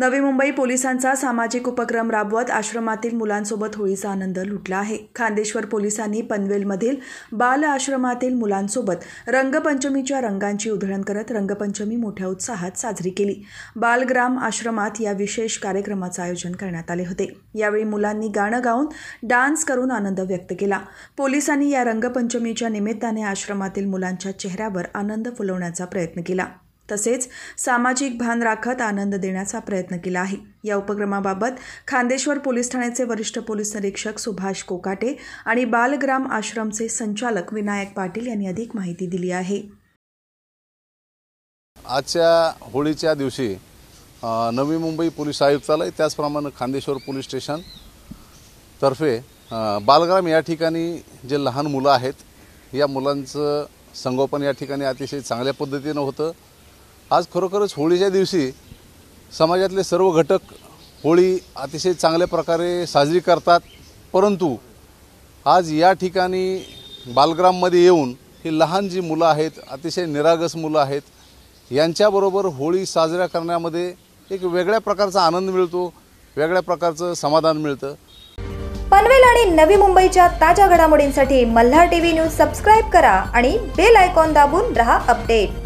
नवी मुंबई पोलिसांचा सामाजिक उपक्रम राबवत आश्रमातील मुलांसोबत होळीचा आनंद लुटला आहे खांदेश्वर पोलिसांनी पनवेलमधील बाल आश्रमातील मुलांसोबत रंगपंचमीच्या रंगांची उधळण करत रंगपंचमी मोठ्या उत्साहात साजरी केली बालग्राम आश्रमात या विशेष कार्यक्रमाचं आयोजन करण्यात आले होते यावेळी मुलांनी गाणं गाऊन डान्स करून आनंद व्यक्त केला पोलिसांनी या रंगपंचमीच्या निमित्ताने आश्रमातील मुलांच्या चेहऱ्यावर आनंद फुलवण्याचा प्रयत्न केला तसेच सामाजिक भान राखत आनंद देण्याचा प्रयत्न केला आहे या उपक्रमाबाबत खांदेश्वर पोलीस ठाण्याचे वरिष्ठ पोलीस निरीक्षक सुभाष कोकाटे आणि बालग्राम आश्रमचे संचालक विनायक पाटील यांनी अधिक माहिती दिली आहे आजच्या होळीच्या दिवशी नवी मुंबई पोलीस आयुक्तालय त्याचप्रमाणे खांदेश्वर पोलीस स्टेशन तर्फे बालग्राम या ठिकाणी जे लहान मुलं आहेत या मुलांचं संगोपन या ठिकाणी अतिशय चांगल्या पद्धतीनं होतं आज खरोखरच होळीच्या दिवशी समाजातले सर्व घटक होळी अतिशय चांगल्या प्रकारे साजरी करतात परंतु आज या ठिकाणी बालग्राममध्ये येऊन ही लहान जी मुलं आहेत अतिशय निरागस मुलं आहेत यांच्याबरोबर होळी साजऱ्या करण्यामध्ये एक वेगळ्या प्रकारचा आनंद मिळतो वेगळ्या प्रकारचं समाधान मिळतं पनवेल आणि नवी मुंबईच्या ताज्या घडामोडींसाठी मल्हार टीव्ही न्यूज सबस्क्राईब करा आणि बेल आयकॉन दाबून रहा अपडेट